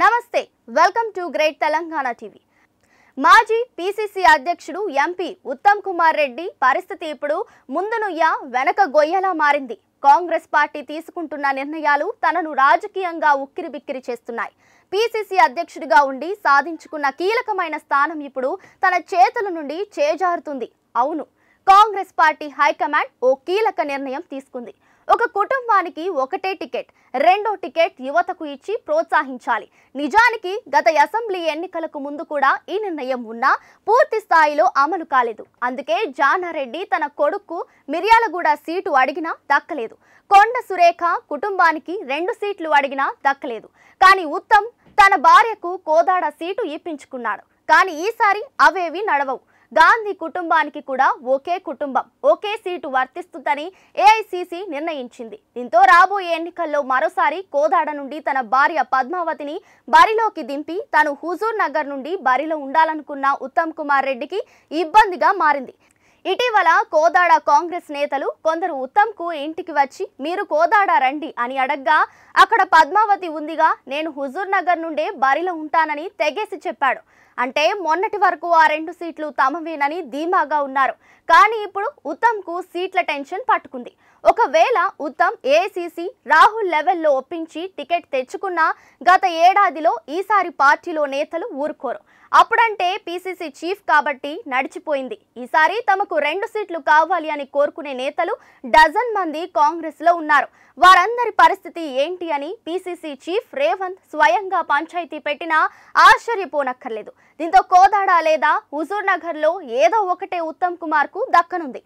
నమస్తే welcome to great Telangana TV మాజీ PCC అధ్యక్షుడు ఎంపీ ఉత్తమ్ కుమార్ రెడ్డి పరిస్థితి ఇప్పుడు ముందునుయ్య వెనక గొయ్యలా మారింది కాంగ్రెస్ పార్టీ తీసుకుంటున్న నిర్ణయాలు తనను రాజకీయంగా ఉక్కిరిబిక్కిరి చేస్తున్నాయి పీసీసీ అధ్యక్షుడిగా ఉండి సాధించుకున్న కీలకమైన స్థానం ఇప్పుడు తన చేతుల నుండి చేజారుతుంది అవును కాంగ్రెస్ పార్టీ హైకమాండ్ ఓ కీలక నిర్ణయం తీసుకుంది ఒక కుటుంబానికి ఒకటే టికెట్ రెండో టికెట్ యువతకు ఇచ్చి ప్రోత్సహించాలి నిజానికి గత అసెంబ్లీ ఎన్నికలకు ముందు కూడా ఈ నిర్ణయం ఉన్నా పూర్తి స్థాయిలో అమలు కాలేదు అందుకే జానారెడ్డి తన కొడుకు మిర్యాలగూడ సీటు అడిగినా దక్కలేదు కొండ సురేఖ కుటుంబానికి రెండు సీట్లు అడిగినా దక్కలేదు కానీ ఉత్తమ్ తన భార్యకు కోదాడ సీటు ఇప్పించుకున్నాడు కానీ ఈసారి అవేవి నడవవు గాంధీ కుటుంబానికి కూడా ఒకే కుటుంబం ఒకే సీటు వర్తిస్తుందని ఏఐసీసీ నిర్ణయించింది దీంతో రాబోయే ఎన్నికల్లో మరోసారి కోదాడ నుండి తన భార్య పద్మావతిని బరిలోకి దింపి తను హుజూర్ నగర్ నుండి బరిలో ఉండాలనుకున్న ఉత్తమ్ కుమార్ రెడ్డికి ఇబ్బందిగా మారింది ఇటీవల కోదాడ కాంగ్రెస్ నేతలు కొందరు ఉత్తమ్కు ఇంటికి వచ్చి మీరు కోదాడ రండి అని అడగ్గా అక్కడ పద్మావతి ఉందిగా నేను హుజూర్ నగర్ నుండే బరిలో ఉంటానని తెగేసి చెప్పాడు అంటే మొన్నటి వరకు ఆ రెండు సీట్లు తమవేనని ధీమాగా ఉన్నారు కానీ ఇప్పుడు ఉత్తమ్కు సీట్ల టెన్షన్ పట్టుకుంది ఒకవేళ ఉత్తమ్ ఏసీసీ రాహుల్ లెవెల్లో ఒప్పించి టికెట్ తెచ్చుకున్నా గత ఏడాదిలో ఈసారి పార్టీలో నేతలు ఊరుకోరు అప్పుడంటే పీసీసీ చీఫ్ కాబట్టి నడిచిపోయింది ఈసారి తమకు తమకు రెండు సీట్లు కావాలి అని కోరుకునే నేతలు డజన్ మంది కాంగ్రెస్లో ఉన్నారు వారందరి పరిస్థితి ఏంటి అని పిసిసి చీఫ్ రేవంత్ స్వయంగా పంచాయతీ పెట్టినా ఆశ్చర్యపోనక్కర్లేదు దీంతో కోదాడ లేదా లో ఏదో ఒకటే ఉత్తమ్ కుమార్కు దక్కనుంది